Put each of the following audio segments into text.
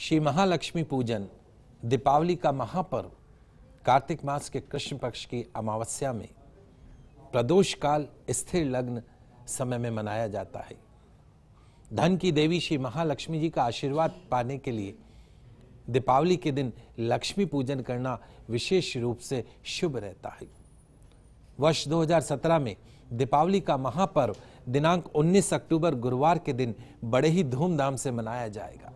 श्री महालक्ष्मी पूजन दीपावली का महापर्व कार्तिक मास के कृष्ण पक्ष की अमावस्या में प्रदोष काल स्थिर लग्न समय में मनाया जाता है धन की देवी श्री महालक्ष्मी जी का आशीर्वाद पाने के लिए दीपावली के दिन लक्ष्मी पूजन करना विशेष रूप से शुभ रहता है वर्ष 2017 में दीपावली का महापर्व दिनांक 19 अक्टूबर गुरुवार के दिन बड़े ही धूमधाम से मनाया जाएगा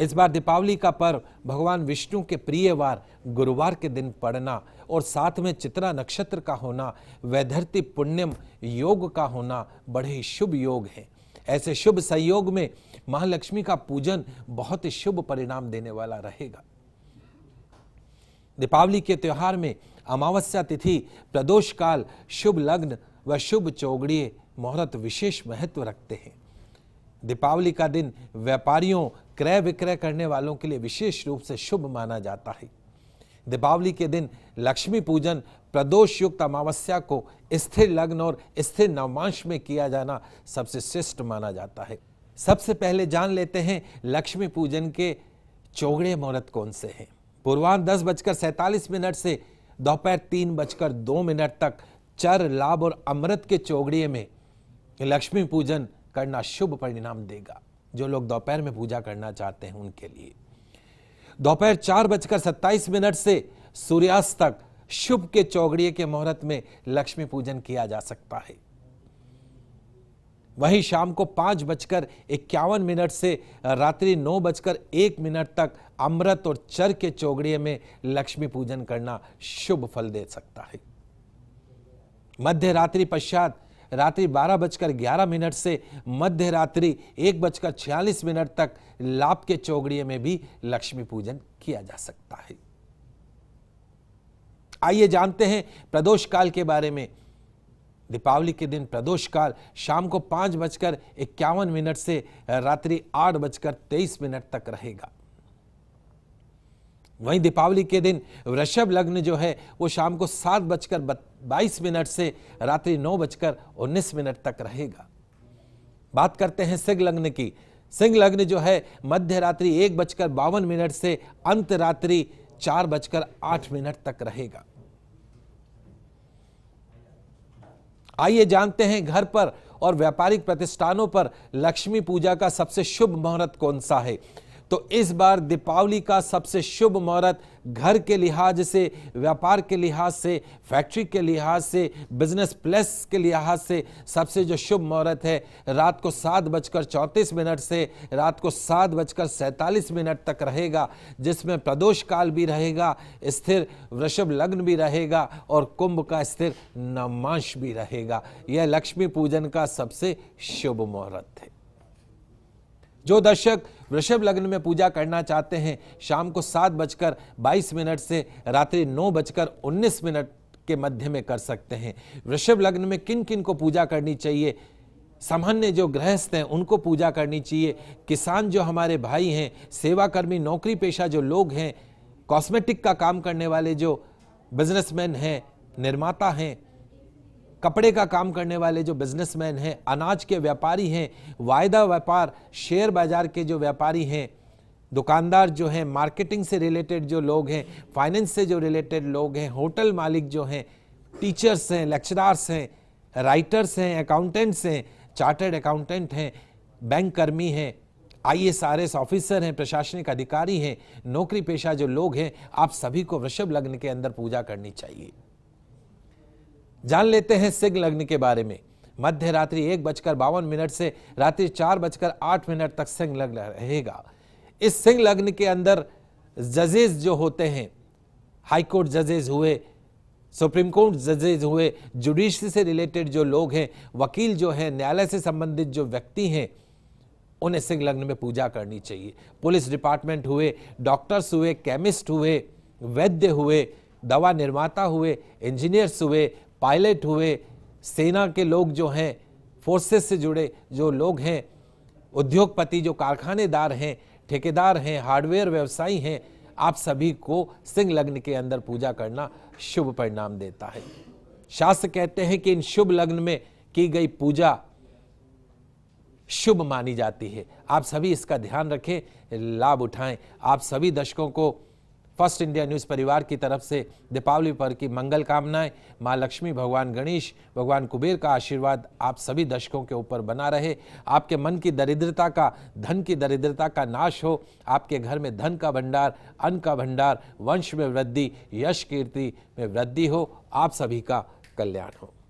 इस बार दीपावली का पर्व भगवान विष्णु के प्रिय वार गुरुवार के दिन पड़ना और साथ में चित्रा नक्षत्र का होना वैधरती पुण्यम योग का होना बड़े ही शुभ योग हैं ऐसे शुभ संयोग में महालक्ष्मी का पूजन बहुत ही शुभ परिणाम देने वाला रहेगा दीपावली के त्यौहार में अमावस्या तिथि प्रदोष काल शुभ लग्न व शुभ चौगड़िए मुहूर्त विशेष महत्व रखते हैं दीपावली का दिन व्यापारियों क्रय विक्रय करने वालों के लिए विशेष रूप से शुभ माना जाता है दीपावली के दिन लक्ष्मी पूजन प्रदोष युक्त अमावस्या को स्थिर लग्न और स्थिर नवमांश में किया जाना सबसे श्रेष्ठ माना जाता है सबसे पहले जान लेते हैं लक्ष्मी पूजन के चौगड़े मुहूर्त कौन से हैं पूर्वान दस बजकर सैतालीस मिनट से दोपहर तीन बजकर दो मिनट तक चर लाभ और अमृत के चौगड़िए में लक्ष्मी पूजन करना शुभ परिणाम देगा जो लोग दोपहर में पूजा करना चाहते हैं उनके लिए दोपहर चार बजकर सत्ताईस मिनट से सूर्यास्त तक शुभ के चौगड़िए के मुहूर्त में लक्ष्मी पूजन किया जा सकता है वहीं शाम को पांच बजकर इक्यावन मिनट से रात्रि नौ बजकर एक मिनट तक अमृत और चर के चौगड़िए में लक्ष्मी पूजन करना शुभ फल दे सकता है मध्य रात्रि पश्चात रात्रि बारह बजकर ग्यारह मिनट से मध्य रात्रि एक बजकर छियालीस मिनट तक लाभ के चौगड़िए में भी लक्ष्मी पूजन किया जा सकता है आइए जानते हैं प्रदोष काल के बारे में दीपावली के दिन प्रदोष काल शाम को पांच बजकर इक्यावन मिनट से रात्रि आठ बजकर तेईस मिनट तक रहेगा वहीं दीपावली के दिन वृषभ लग्न जो है वो शाम को सात बजकर बाईस मिनट से रात्रि नौ बजकर उन्नीस मिनट तक रहेगा बात करते हैं सिंह लग्न की सिंह लग्न जो है मध्य रात्रि एक बजकर बावन मिनट से अंत रात्रि चार बजकर आठ मिनट तक रहेगा आइए जानते हैं घर पर और व्यापारिक प्रतिष्ठानों पर लक्ष्मी पूजा का सबसे शुभ मुहूर्त कौन सा है तो इस बार दीपावली का सबसे शुभ मुहूर्त घर के लिहाज से व्यापार के लिहाज से फैक्ट्री के लिहाज से बिजनेस प्लेस के लिहाज से सबसे जो शुभ मुहूर्त है रात को सात बजकर चौंतीस मिनट से रात को सात बजकर सैंतालीस मिनट तक रहेगा जिसमें प्रदोष काल भी रहेगा स्थिर वृषभ लग्न भी रहेगा और कुंभ का स्थिर नमांश भी रहेगा यह लक्ष्मी पूजन का सबसे शुभ मुहूर्त है जो दर्शक वृषभ लग्न में पूजा करना चाहते हैं शाम को सात बजकर बाईस मिनट से रात्रि नौ बजकर उन्नीस मिनट के मध्य में कर सकते हैं वृषभ लग्न में किन किन को पूजा करनी चाहिए सामान्य जो गृहस्थ हैं उनको पूजा करनी चाहिए किसान जो हमारे भाई हैं सेवाकर्मी नौकरी पेशा जो लोग हैं कॉस्मेटिक का काम करने वाले जो बिजनेसमैन हैं निर्माता हैं कपड़े का काम करने वाले जो बिजनेसमैन हैं अनाज के व्यापारी हैं वायदा व्यापार शेयर बाजार के जो व्यापारी हैं दुकानदार जो हैं मार्केटिंग से रिलेटेड जो लोग हैं फाइनेंस से जो रिलेटेड लोग हैं होटल मालिक जो हैं टीचर्स हैं लेक्चरार्स हैं राइटर्स हैं अकाउंटेंट्स हैं चार्टर्ड अकाउंटेंट हैं बैंक कर्मी हैं I S R S officer हैं प्रशासनिक अधिकारी हैं नौकरी पेशा जो लोग हैं आप सभी को वृषभ लग्न के अंदर पूजा करनी चाहिए जान लेते हैं सिग लग्न के बारे में मध्य रात्रि एक बजकर बावन मिनट से रात्रि चार बजकर आठ मिनट तक सिंह लग्न रहेगा इस सिंह लग्न के अंदर जजेज जो होते हैं हाईकोर्ट जजेज हुए सुप्रीम कोर्ट जजेज हुए जुडिशरी से रिलेटेड जो लोग हैं वकील जो हैं न्यायालय से संबंधित जो व्यक्ति हैं उन्हें सिंह लग्न में पूजा करनी चाहिए पुलिस डिपार्टमेंट हुए डॉक्टर्स हुए केमिस्ट हुए वैद्य हुए दवा निर्माता हुए इंजीनियर्स हुए पायलट हुए सेना के लोग जो हैं फोर्सेस से जुड़े जो लोग हैं उद्योगपति जो कारखानेदार हैं ठेकेदार हैं हार्डवेयर व्यवसायी हैं आप सभी को सिंह लग्न के अंदर पूजा करना शुभ परिणाम देता है शास्त्र कहते हैं कि इन शुभ लग्न में की गई पूजा शुभ मानी जाती है आप सभी इसका ध्यान रखें लाभ उठाएं आप सभी दशकों को फर्स्ट इंडिया न्यूज़ परिवार की तरफ से दीपावली पर की मंगल कामनाएं माँ लक्ष्मी भगवान गणेश भगवान कुबेर का आशीर्वाद आप सभी दशकों के ऊपर बना रहे आपके मन की दरिद्रता का धन की दरिद्रता का नाश हो आपके घर में धन का भंडार अन्न का भंडार वंश में वृद्धि यश कीर्ति में वृद्धि हो आप सभी का कल्याण हो